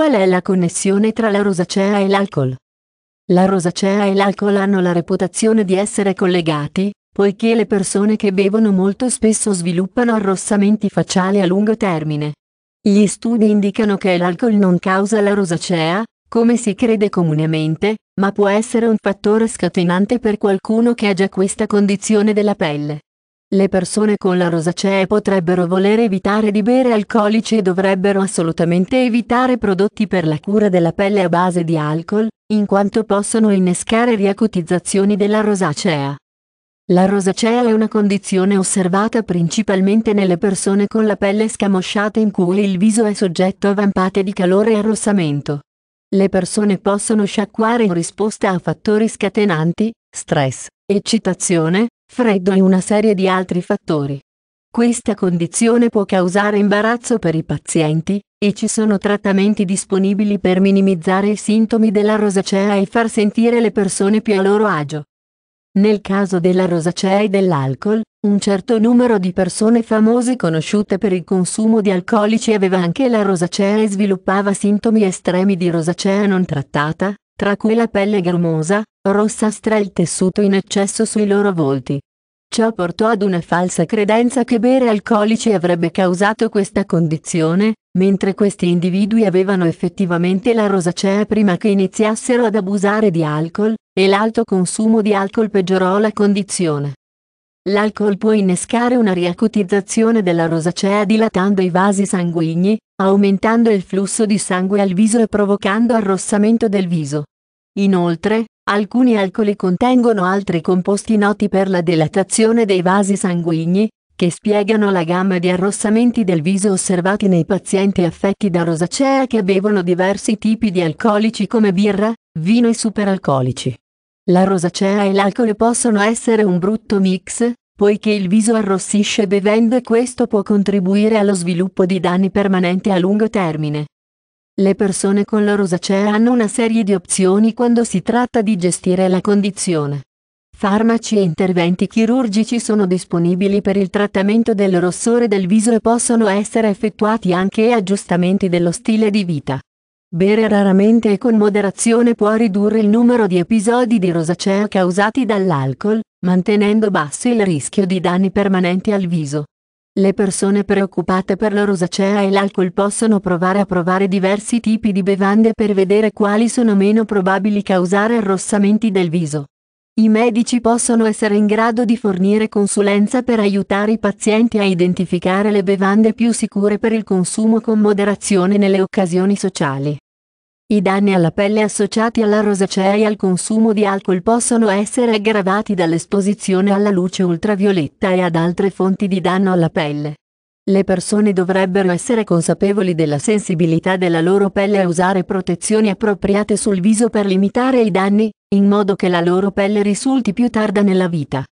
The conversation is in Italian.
Qual è la connessione tra la rosacea e l'alcol? La rosacea e l'alcol hanno la reputazione di essere collegati, poiché le persone che bevono molto spesso sviluppano arrossamenti facciali a lungo termine. Gli studi indicano che l'alcol non causa la rosacea, come si crede comunemente, ma può essere un fattore scatenante per qualcuno che ha già questa condizione della pelle. Le persone con la rosacea potrebbero voler evitare di bere alcolici e dovrebbero assolutamente evitare prodotti per la cura della pelle a base di alcol, in quanto possono innescare riacutizzazioni della rosacea. La rosacea è una condizione osservata principalmente nelle persone con la pelle scamosciata in cui il viso è soggetto a vampate di calore e arrossamento. Le persone possono sciacquare in risposta a fattori scatenanti, stress, eccitazione, freddo e una serie di altri fattori. Questa condizione può causare imbarazzo per i pazienti, e ci sono trattamenti disponibili per minimizzare i sintomi della rosacea e far sentire le persone più a loro agio. Nel caso della rosacea e dell'alcol, un certo numero di persone famose conosciute per il consumo di alcolici aveva anche la rosacea e sviluppava sintomi estremi di rosacea non trattata, tra cui la pelle grumosa, rossastra il tessuto in eccesso sui loro volti. Ciò portò ad una falsa credenza che bere alcolici avrebbe causato questa condizione, mentre questi individui avevano effettivamente la rosacea prima che iniziassero ad abusare di alcol, e l'alto consumo di alcol peggiorò la condizione. L'alcol può innescare una riacutizzazione della rosacea dilatando i vasi sanguigni, aumentando il flusso di sangue al viso e provocando arrossamento del viso. Inoltre, Alcuni alcoli contengono altri composti noti per la dilatazione dei vasi sanguigni, che spiegano la gamma di arrossamenti del viso osservati nei pazienti affetti da rosacea che bevono diversi tipi di alcolici come birra, vino e superalcolici. La rosacea e l'alcol possono essere un brutto mix, poiché il viso arrossisce bevendo e questo può contribuire allo sviluppo di danni permanenti a lungo termine. Le persone con la rosacea hanno una serie di opzioni quando si tratta di gestire la condizione. Farmaci e interventi chirurgici sono disponibili per il trattamento del rossore del viso e possono essere effettuati anche aggiustamenti dello stile di vita. Bere raramente e con moderazione può ridurre il numero di episodi di rosacea causati dall'alcol, mantenendo basso il rischio di danni permanenti al viso. Le persone preoccupate per la rosacea e l'alcol possono provare a provare diversi tipi di bevande per vedere quali sono meno probabili causare arrossamenti del viso. I medici possono essere in grado di fornire consulenza per aiutare i pazienti a identificare le bevande più sicure per il consumo con moderazione nelle occasioni sociali. I danni alla pelle associati alla rosacea e al consumo di alcol possono essere aggravati dall'esposizione alla luce ultravioletta e ad altre fonti di danno alla pelle. Le persone dovrebbero essere consapevoli della sensibilità della loro pelle e usare protezioni appropriate sul viso per limitare i danni, in modo che la loro pelle risulti più tarda nella vita.